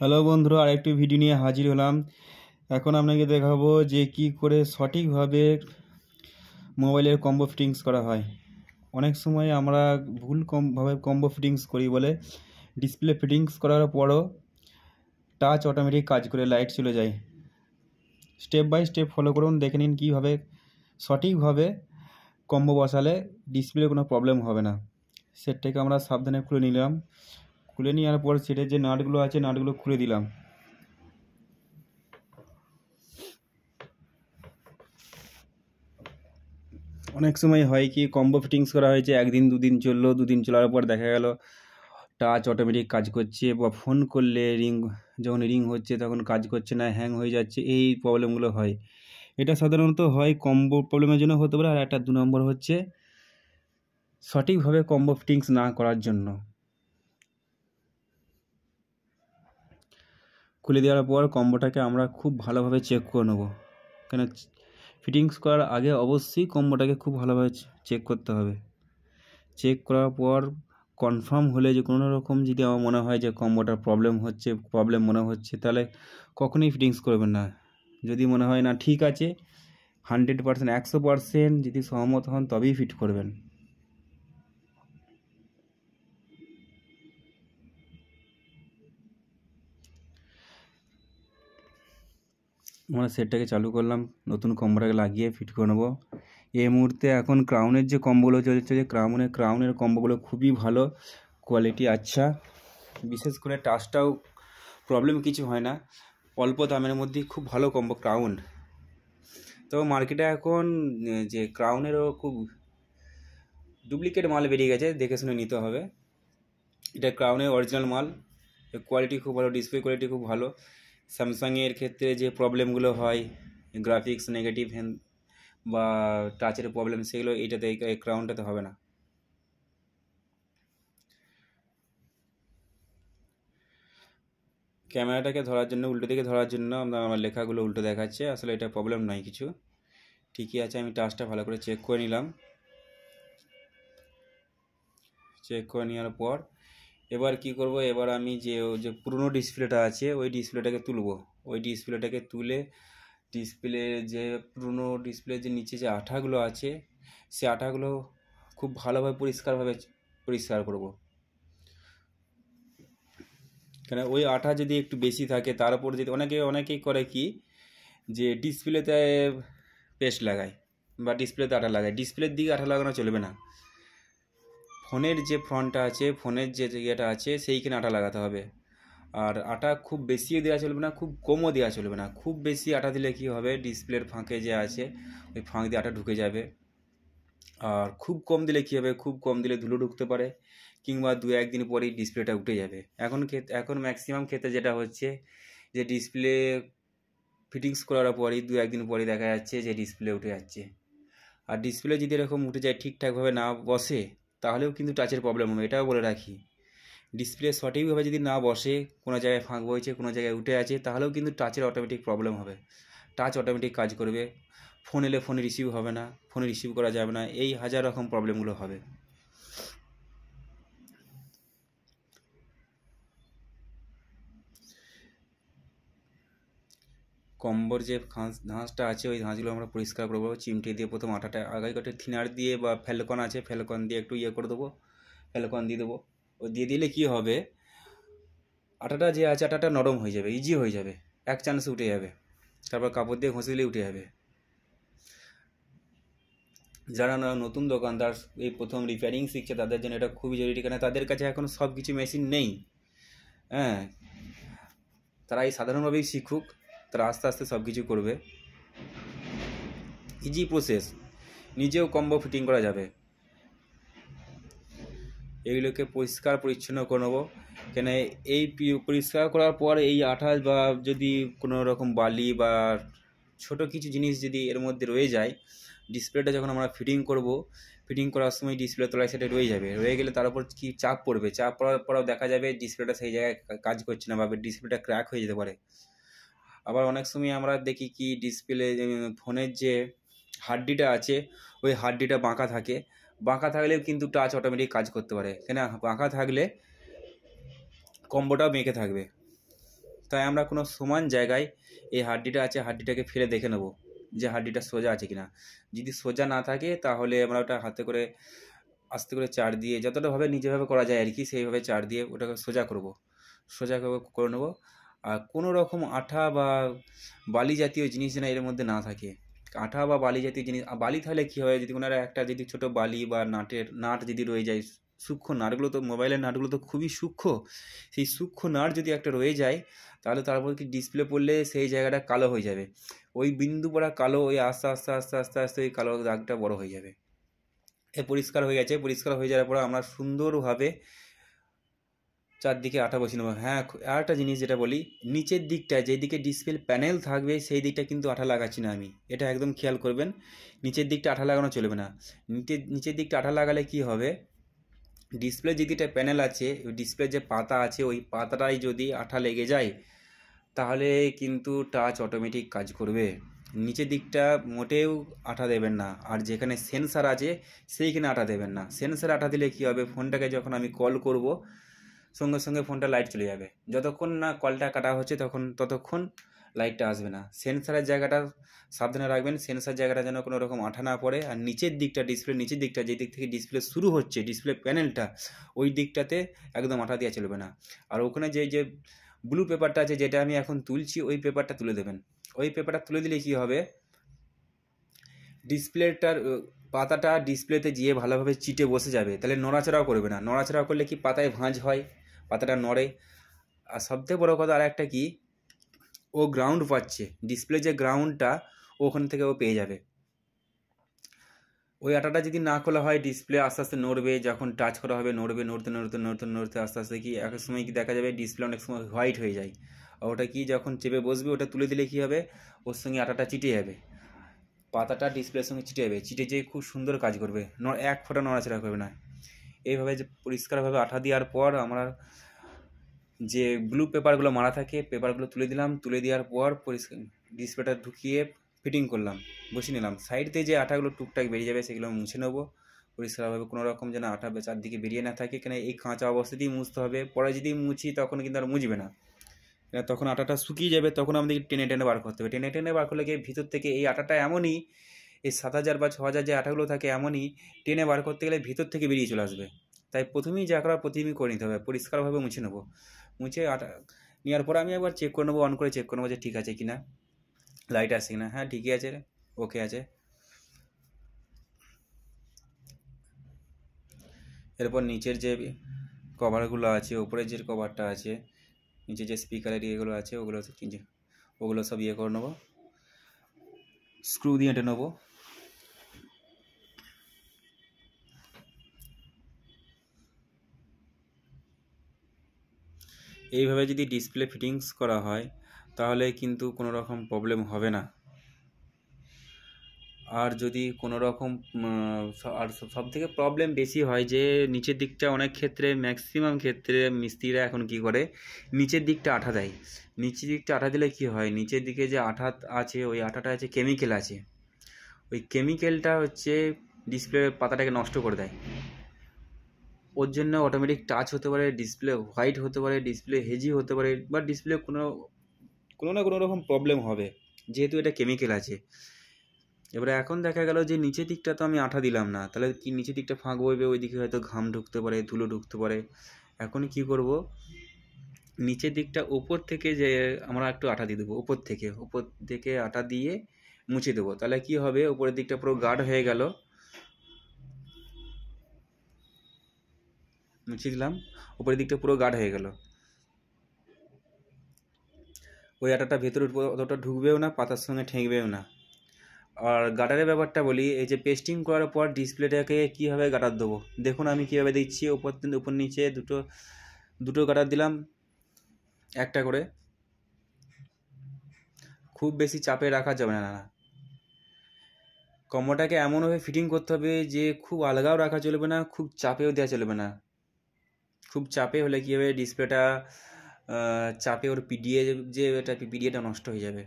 hello বন্ধুরা আরেকটি video নিয়ে হাজির হলাম এখন আপনাকে দেখাবো যে কি করে সঠিকভাবে মোবাইলের কম্বো ফিটিংস করা হয় অনেক সময় আমরা ভুল কমভাবে কম্বো ফিটিংস করি বলে ডিসপ্লে ফিটিংস করার পরও টাচ অটোমেটিক কাজ করে লাইট চলে যায় স্টেপ বাই স্টেপ ফলো করুন দেখে নিন কীভাবে সঠিকভাবে কম্বো বসালে ডিসপ্লে কোনো প্রবলেম হবে না সেটটাকে আমরা সাবধানে খুলে নিলাম খুলে নেওয়ার পর সেটার যে নাটগুলো আছে নাটগুলো খুলে দিলাম অনেক সময় হয় কি কম্বো ফিটিংস করা হয়েছে একদিন দুদিন চললো দুদিন চলার পর দেখা গেল টাচ অটোমেটিক কাজ করছে বা ফোন করলে রিং যখন রিং হচ্ছে তখন কাজ করছে না হ্যাং হয়ে যাচ্ছে এই প্রবলেমগুলো হয় এটা সাধারণত হয় কম্বো প্রবলেমের জন্য হতে পারে আর একটা দু নম্বর হচ্ছে সঠিকভাবে কম্বো ফিটিংস না করার জন্য খুলে দেওয়ার পর কম্বোটাকে আমরা খুব ভালোভাবে চেক করে নেব কেন ফিটিংস করার আগে অবশ্যই কম্বোটাকে খুব ভালোভাবে চেক করতে হবে চেক করার পর কনফার্ম হলে যে কোনো রকম যদি আমার মনে হয় যে কম্বোটার প্রবলেম হচ্ছে প্রবলেম মনে হচ্ছে তাহলে কখনোই ফিটিংস করবেন না যদি মনে হয় না ঠিক আছে হান্ড্রেড পার্সেন্ট একশো পার্সেন্ট যদি সহমত হন তবেই ফিট করবেন আমরা মানে সেটটাকে চালু করলাম নতুন কম্বোটাকে লাগিয়ে ফিট করে নেবো এই মুহূর্তে এখন ক্রাউনের যে কম্বোগুলো চলছে যে ক্রাউনের ক্রাউনের কম্বোগুলো খুবই ভালো কোয়ালিটি আচ্ছা বিশেষ করে টাচটাও প্রবলেম কিছু হয় না অল্প দামের মধ্যেই খুব ভালো কম্বো ক্রাউন তো মার্কেটে এখন যে ক্রাউনেরও খুব ডুপ্লিকেট মাল বেরিয়ে গেছে দেখে শুনে নিতে হবে এটা ক্রাউনের অরিজিনাল মাল কোয়ালিটি খুব ভালো ডিসপ্লে কোয়ালিটি খুব ভালো স্যামসাংয়ের ক্ষেত্রে যে প্রবলেমগুলো হয় গ্রাফিক্স নেগেটিভ হ্যান বা টাচের প্রবলেম সেগুলো এইটাতে এই ক্রাউনটাতে হবে না ক্যামেরাটাকে ধরার জন্য উল্টো দিকে ধরার জন্য আমার লেখাগুলো উল্টো দেখাচ্ছে আসলে এটা প্রবলেম নয় কিছু ঠিকই আছে আমি টাচটা ভালো করে চেক করে নিলাম চেক করে নেওয়ার পর এবার কি করব এবার আমি যে যে পুরনো ডিসপ্লেটা আছে ওই ডিসপ্লেটাকে তুলব ওই ডিসপ্লেটাকে তুলে ডিসপ্লে যে পুরনো ডিসপ্লে যে নিচে যে আঠাগুলো আছে সে আঠাগুলো খুব ভালোভাবে পরিষ্কারভাবে পরিষ্কার করব কেন ওই আঠা যদি একটু বেশি থাকে তার উপর যদি অনেকে অনেকেই করে কি যে ডিসপ্লেতে পেস্ট লাগায় বা ডিসপ্লেতে আঠা লাগায় ডিসপ্লের দিকে আঠা লাগানো চলবে না ফোনের যে ফ্রন্টটা আছে ফোনের যে ইয়েটা আছে সেইখানে আটা লাগাতে হবে আর আটা খুব বেশিও দেওয়া চলবে না খুব কমও দেওয়া চলবে না খুব বেশি আটা দিলে কি হবে ডিসপ্লের ফাঁকে যে আছে ওই ফাঁক দিয়ে আটা ঢুকে যাবে আর খুব কম দিলে কী হবে খুব কম দিলে ধুলো ঢুকতে পারে কিংবা দু একদিন পরেই ডিসপ্লেটা উঠে যাবে এখন ক্ষেত এখন ম্যাক্সিমাম ক্ষেত্রে যেটা হচ্ছে যে ডিসপ্লে ফিটিংস করার পরেই দু একদিন পরেই দেখা যাচ্ছে যে ডিসপ্লে উঠে যাচ্ছে আর ডিসপ্লে যদি এরকম উঠে যায় ঠিকঠাকভাবে না বসে তাহলেও কিন্তু টাচের প্রবলেম হবে এটাও বলে রাখি ডিসপ্লে সঠিকভাবে যদি না বসে কোনো জায়গায় ফাঁক বইছে কোনো জায়গায় উঠে আছে তাহলেও কিন্তু টাচের অটোমেটিক প্রবলেম হবে টাচ অটোমেটিক কাজ করবে ফোন এলে ফোনে রিসিভ হবে না ফোনে রিসিভ করা যাবে না এই হাজার রকম প্রবলেমগুলো হবে কম্বর যে ঘাস ঘাঁসটা আছে ওই ঘাঁসগুলো আমরা পরিষ্কার করবো চিমটি দিয়ে প্রথম আটাটা আগায় কাটে থিনার দিয়ে বা ফ্যালকন আছে ফ্যালকন দিয়ে একটু ইয়ে করে দেবো ফেলকন দিয়ে দেবো ও দিয়ে দিলে কি হবে আটাটা যে আছে আটাটা নরম হয়ে যাবে ইজি হয়ে যাবে এক চান্স উঠে যাবে তারপর কাপড় দিয়ে ঘষে দিলে উঠে যাবে যারা নতুন দোকানদার এই প্রথম রিপেয়ারিং শিখছে তাদের জন্য এটা খুবই জরুরি কেন তাদের কাছে এখন সব কিছু মেশিন নেই হ্যাঁ তারা এই সাধারণভাবেই শিখুক তারা আস্তে আস্তে সব কিছু করবে ইজি প্রসেস নিজেও কম্বো ফিটিং করা যাবে এইগুলোকে পরিষ্কার পরিচ্ছন্ন করে নেবো কেন এই পরিষ্কার করার পর এই আঠাশ বা যদি কোনো রকম বালি বা ছোট কিছু জিনিস যদি এর মধ্যে রয়ে যায় ডিসপ্লেটা যখন আমরা ফিটিং করব ফিটিং করার সময় ডিসপ্লে তলায় সেটা রয়ে যাবে রয়ে গেলে তার উপর কী চাপ পড়বে চাপ পড়ার পরেও দেখা যাবে ডিসপ্লেটা সেই জায়গায় কাজ করছে না বা ডিসপ্লেটা ক্র্যাক হয়ে যেতে পারে আবার অনেক সময় আমরা দেখি কি ডিসপ্লে ফোনের যে হাড্ডিটা আছে ওই হাড্ডিটা বাঁকা থাকে বাঁকা থাকলেও কিন্তু টাচ অটোমেটিক কাজ করতে পারে কেন বাঁকা থাকলে কম্বোটাও বেঁকে থাকবে তাই আমরা কোনো সমান জায়গায় এই হাড্ডিটা আছে হাড্ডিটাকে ফেলে দেখে নেব যে হাড্ডিটা সোজা আছে কিনা যদি সোজা না থাকে তাহলে আমরা ওটা হাতে করে আস্তে করে চার দিয়ে যতটাভাবে নিজেভাবে করা যায় আর কি সেইভাবে চার দিয়ে ওটাকে সোজা করব সোজা করে নেবো আর কোনো রকম আঠা বা বালি জাতীয় জিনিস যেন এর মধ্যে না থাকে আঠা বা বালি জাতীয় জিনিস বালি তাহলে কী হয় যদি ওনারা একটা যদি ছোট বালি বা নাটের নাট যদি রয়ে যায় সূক্ষ্ম নাটগুলো তো মোবাইলের নাটগুলো তো খুবই সূক্ষ্ম সেই সূক্ষ্ম নাট যদি একটা রয়ে যায় তাহলে তারপর কি ডিসপ্লে পড়লে সেই জায়গাটা কালো হয়ে যাবে ওই বিন্দু পড়া কালো ওই আস্তে আস্তে আস্তে আস্তে আস্তে ওই কালো দাগটা বড় হয়ে যাবে এ পরিষ্কার হয়ে গেছে পরিষ্কার হয়ে যাওয়ার পর আমরা সুন্দরভাবে চারদিকে আঠা বসিয়ে নেবো হ্যাঁ আর একটা জিনিস যেটা বলি নিচের দিকটা যেদিকে ডিসপ্লে প্যানেল থাকবে সেই দিকটা কিন্তু আঠা লাগাচ্ছি না আমি এটা একদম খেয়াল করবেন নিচের দিকটা আঠা লাগানো চলবে না নিচের নিচের দিকটা আঠা লাগালে কি হবে ডিসপ্লে যেদিকটা প্যানেল আছে ডিসপ্লে যে পাতা আছে ওই পাতাটাই যদি আঠা লেগে যায় তাহলে কিন্তু টাচ অটোমেটিক কাজ করবে নিচের দিকটা মোটেও আঠা দেবেন না আর যেখানে সেন্সার আছে সেইখানে আঠা দেবেন না সেন্সার আঠা দিলে কি হবে ফোনটাকে যখন আমি কল করব সঙ্গে সঙ্গে ফোনটা লাইট চলে যাবে যতক্ষণ না কলটা কাটা হচ্ছে তখন ততক্ষণ লাইটটা আসবে না সেন্সারের জায়গাটা সাবধানে রাখবেন সেন্সার জায়গাটা যেন কোনো রকম আঠা না পড়ে আর নিচের দিকটা ডিসপ্লে নিচের দিকটা যে দিক থেকে ডিসপ্লে শুরু হচ্ছে ডিসপ্লে প্যানেলটা ওই দিকটাতে একদম আঠা দেওয়া চলবে না আর ওখানে যে যে ব্লু পেপারটা আছে যেটা আমি এখন তুলছি ওই পেপারটা তুলে দেবেন ওই পেপারটা তুলে দিলে কী হবে ডিসপ্লেটার পাতাটা ডিসপ্লেতে গিয়ে ভালোভাবে চিটে বসে যাবে তাহলে নড়াচড়াও করবে না নড়াচড়াও করলে কি পাতায় ভাঁজ হয় পাতাটা নড়ে আর সবথেকে বড়ো কথা আর একটা কি ও গ্রাউন্ড পাচ্ছে ডিসপ্লে যে গ্রাউন্ডটা ওখান থেকে ও পেয়ে যাবে ওই আটাটা যদি না খোলা হয় ডিসপ্লে আস্তে আস্তে নড়বে যখন টাচ করা হবে নড়বে নড়তে নড়তে নড়তে নড়তে আস্তে আস্তে কি এক সময় কি দেখা যাবে ডিসপ্লে অনেক সময় হোয়াইট হয়ে যায় আর ওটা কি যখন চেপে বসবে ওটা তুলে দিলে কি হবে ওর সঙ্গে আটাটা চিটে যাবে পাতাটা ডিসপ্লের সঙ্গে চিটে যাবে চিটে যেয়ে খুব সুন্দর কাজ করবে এক ফোটা নড়াচড়া করবে না এইভাবে যে পরিষ্কারভাবে আঠা দেওয়ার পর আমরা যে ব্লু পেপারগুলো মারা থাকে পেপারগুলো তুলে দিলাম তুলে দেওয়ার পর পরিষ্কার ডিসপ্লেটা ঢুকিয়ে ফিটিং করলাম বসে নিলাম সাইডতে যে আঠাগুলো টুকটাক বেরিয়ে যাবে সেগুলো মুছে নেবো পরিষ্কারভাবে কোনো রকম যেন আঠা চারদিকে বেরিয়ে না থাকে কেন এই কাঁচা অবস্থাতেই মুছতে হবে পরে যদি মুছি তখন কিন্তু আর মুছবে না তখন আটাটা শুকিয়ে যাবে তখন আমাদেরকে টেনে টেনে বার করতে হবে টেনে টেনে বার করলে গিয়ে ভিতর থেকে এই আটাটা এমনই এই সাত হাজার বা ছ হাজার যে আঠাগুলো থাকে এমনই টেনে বার করতে গেলে ভিতর থেকে বেরিয়ে চলে আসবে তাই প্রথমেই যা করা প্রথমেই করে নিতে হবে পরিষ্কারভাবে মুছে নেবো মুছে আটা নেওয়ার পর আমি একবার চেক করে নেবো অন করে চেক করে নেবো যে ঠিক আছে কি না লাইট আছে কি না হ্যাঁ ঠিকই আছে ওকে আছে এরপর নিচের যে কভারগুলো আছে ওপরের যে কভারটা আছে নিচের যে স্পিকারের ইয়েগুলো আছে ওগুলো ওগুলো সব ইয়ে করে নেবো স্ক্রু দিয়ে এঁটে নেবো এইভাবে যদি ডিসপ্লে ফিটিংস করা হয় তাহলে কিন্তু কোনো রকম প্রবলেম হবে না আর যদি কোনো রকম আর সব থেকে প্রবলেম বেশি হয় যে নিচের দিকটা অনেক ক্ষেত্রে ম্যাক্সিমাম ক্ষেত্রে মিস্ত্রিরা এখন কি করে নিচের দিকটা আঠা দেয় নিচের দিকটা আঠা দিলে কি হয় নিচের দিকে যে আঠা আছে ওই আঠাটা আছে কেমিক্যাল আছে ওই কেমিক্যালটা হচ্ছে ডিসপ্লে পাতাটাকে নষ্ট করে দেয় ওর জন্য অটোমেটিক টাচ হতে পারে ডিসপ্লে হোয়াইট হতে পারে ডিসপ্লে হেজি হতে পারে বা ডিসপ্লে কোনো কোনো না কোনো রকম প্রবলেম হবে যেহেতু এটা কেমিক্যাল আছে এবারে এখন দেখা গেল যে নিচের দিকটা তো আমি আঠা দিলাম না তাহলে কি নিচের দিকটা ফাঁক বইবে ওইদিকে হয়তো ঘাম ঢুকতে পারে ধুলো ঢুকতে পারে এখন কি করব নিচের দিকটা ওপর থেকে যে আমরা একটু আটা দিয়ে দেবো ওপর থেকে ওপর থেকে আটা দিয়ে মুছে দেবো তাহলে কি হবে ওপরের দিকটা পুরো গার্ড হয়ে গেল মুছে দিলাম উপরের দিকটা পুরো গাঢ় হয়ে গেল ওই আটাটা ভেতরে অতটা ঢুকবেও না পাতার সঙ্গে ঠেকবেও না আর গাটারের ব্যাপারটা বলি এই যে পেস্টিং করার পর ডিসপ্লেটাকে কীভাবে গাটার দেবো দেখুন আমি কীভাবে দিচ্ছি ওপর উপর নিচে দুটো দুটো গাটার দিলাম একটা করে খুব বেশি চাপে রাখা যাবে না না কম্বোটাকে এমনভাবে ফিটিং করতে হবে যে খুব আলগাও রাখা চলবে না খুব চাপেও দেওয়া চলবে না খুব চাপে হলে কী হবে ডিসপ্লেটা চাপে ওর পিডিএ যে এটা পিডিএটা নষ্ট হয়ে যাবে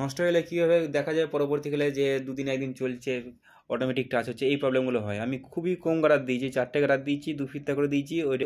নষ্ট হলে কী হবে দেখা যায় পরবর্তীকালে যে দুদিন একদিন চলছে অটোমেটিক টাচ হচ্ছে এই প্রবলেমগুলো হয় আমি খুবই কম গারাত দিয়েছি চারটে গারাত দিয়েছি দু ফিরতা করে দিয়েছি ওই